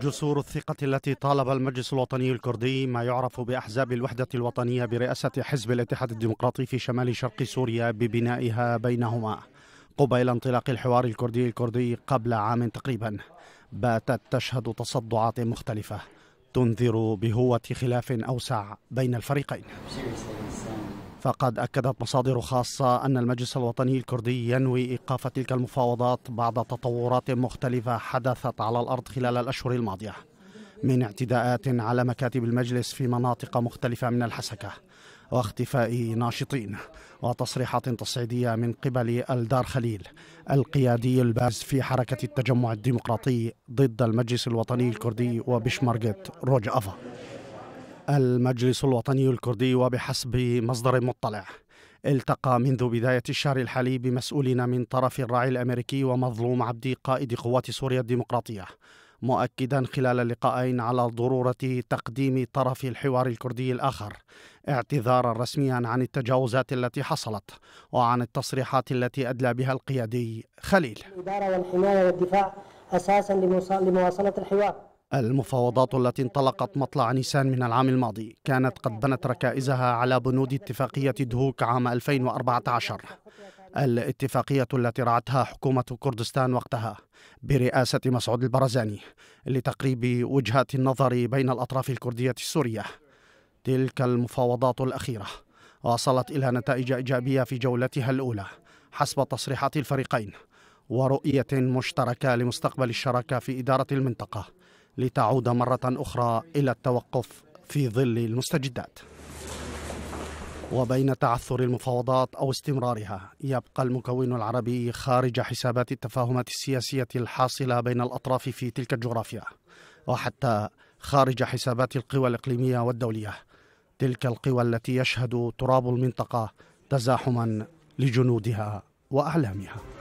جسور الثقة التي طالب المجلس الوطني الكردي ما يعرف بأحزاب الوحدة الوطنية برئاسة حزب الاتحاد الديمقراطي في شمال شرق سوريا ببنائها بينهما قبيل انطلاق الحوار الكردي الكردي قبل عام تقريبا باتت تشهد تصدعات مختلفة تنذر بهوة خلاف أوسع بين الفريقين فقد أكدت مصادر خاصة أن المجلس الوطني الكردي ينوي إيقاف تلك المفاوضات بعد تطورات مختلفة حدثت على الأرض خلال الأشهر الماضية من اعتداءات على مكاتب المجلس في مناطق مختلفة من الحسكة واختفاء ناشطين وتصريحات تصعيدية من قبل الدار خليل القيادي الباز في حركة التجمع الديمقراطي ضد المجلس الوطني الكردي وبشمرقة روج أفا المجلس الوطني الكردي وبحسب مصدر مطلع التقى منذ بداية الشهر الحالي بمسؤولين من طرف الراعي الأمريكي ومظلوم عبدي قائد قوات سوريا الديمقراطية مؤكدا خلال اللقاءين على ضرورة تقديم طرف الحوار الكردي الآخر اعتذارا رسميا عن التجاوزات التي حصلت وعن التصريحات التي أدلى بها القيادي خليل الإدارة والحماية والدفاع أساسا لمواصلة الحوار المفاوضات التي انطلقت مطلع نيسان من العام الماضي كانت قد بنت ركائزها على بنود اتفاقية دهوك عام 2014 الاتفاقية التي رعتها حكومة كردستان وقتها برئاسة مسعود البرزاني لتقريب وجهات النظر بين الأطراف الكردية السورية تلك المفاوضات الأخيرة وصلت إلى نتائج إيجابية في جولتها الأولى حسب تصريحات الفريقين ورؤية مشتركة لمستقبل الشراكة في إدارة المنطقة لتعود مرة أخرى إلى التوقف في ظل المستجدات وبين تعثر المفاوضات أو استمرارها يبقى المكون العربي خارج حسابات التفاهمات السياسية الحاصلة بين الأطراف في تلك الجغرافيا وحتى خارج حسابات القوى الإقليمية والدولية تلك القوى التي يشهد تراب المنطقة تزاحما لجنودها وأعلامها